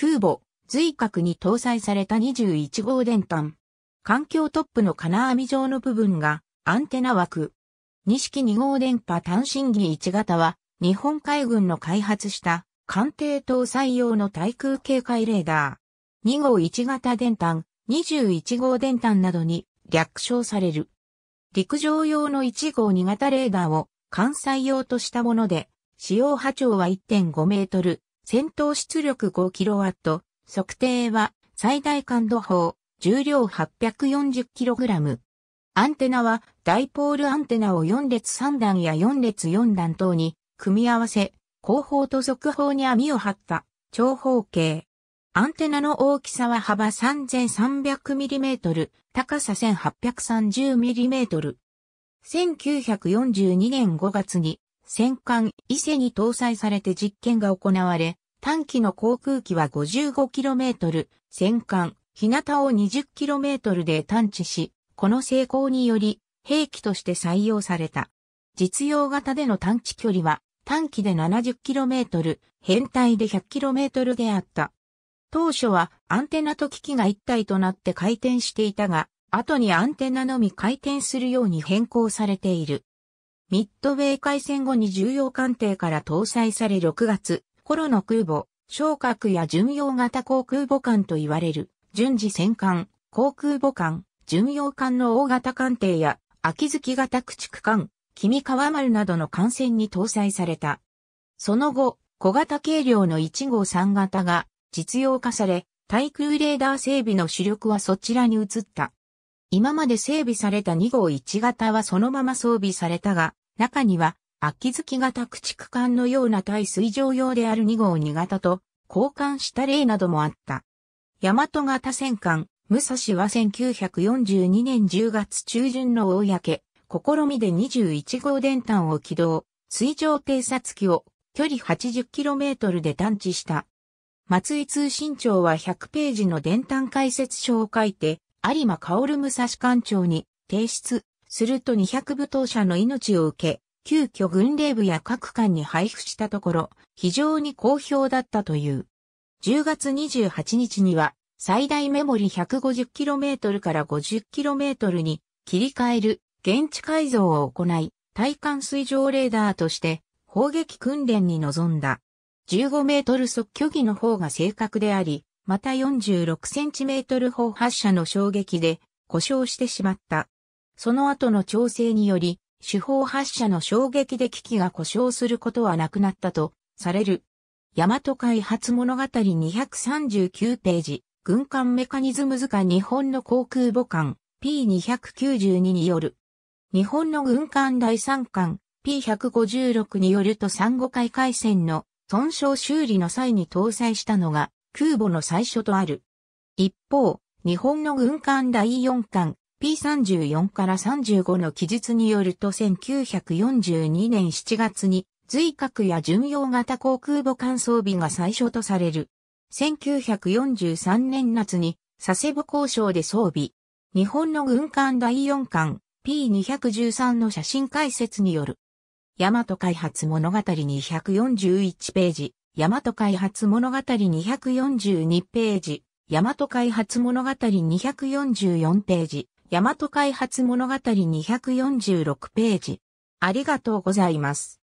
空母、随角に搭載された21号電端。環境トップの金網状の部分がアンテナ枠。錦式2号電波単身儀1型は日本海軍の開発した艦艇搭載用の対空警戒レーダー。2号1型電端、21号電端などに略称される。陸上用の1号2型レーダーを艦載用としたもので、使用波長は1.5メートル、戦闘出力 5kW、測定は最大感度法、重量 840kg。アンテナはダイポールアンテナを4列3段や4列4段等に組み合わせ、後方と続方に網を張った長方形。アンテナの大きさは幅 3300mm、高さ 1830mm。1942年5月に戦艦伊勢に搭載されて実験が行われ、短期の航空機は 55km、戦艦、日向を 20km で探知し、この成功により、兵器として採用された。実用型での探知距離は、短期で 70km、変態で 100km であった。当初はアンテナと機器が一体となって回転していたが、後にアンテナのみ回転するように変更されている。ミッドウェー海戦後に重要艦艇から搭載され6月、頃の空母、昇格や巡洋型航空母艦と言われる、順次戦艦、航空母艦、巡洋艦の大型艦艇や、秋月型駆逐艦、君川丸などの艦船に搭載された。その後、小型軽量の1号3型が実用化され、対空レーダー整備の主力はそちらに移った。今まで整備された2号1型はそのまま装備されたが、中には秋月型駆逐艦のような対水上用である2号2型と交換した例などもあった。大和型戦艦、武蔵は1942年10月中旬の公、試みで21号電端を起動、水上偵察機を距離 80km で探知した。松井通信庁は100ページの電端解説書を書いて、有馬薫武蔵艦長に提出すると200部当社の命を受け、急遽軍令部や各館に配布したところ、非常に好評だったという。10月28日には、最大メモリ 150km から 50km に切り替える現地改造を行い、対艦水上レーダーとして砲撃訓練に臨んだ。15メートル速距離の方が正確であり、また46センチメートル砲発射の衝撃で故障してしまった。その後の調整により、手法発射の衝撃で機器が故障することはなくなったとされる。大和開発物語239ページ、軍艦メカニズム図鑑日本の航空母艦 P292 による。日本の軍艦第3艦 P156 によると産後海海戦の損傷修理の際に搭載したのが空母の最初とある。一方、日本の軍艦第4艦 P34 から35の記述によると1942年7月に、随格や巡洋型航空母艦装備が最初とされる。1943年夏に、佐世保交渉で装備。日本の軍艦第4艦 P213 の写真解説による。大和開発物語241ページ、大和開発物語242ページ、大和開発物語244ページ、大和開発物語246ページ。ありがとうございます。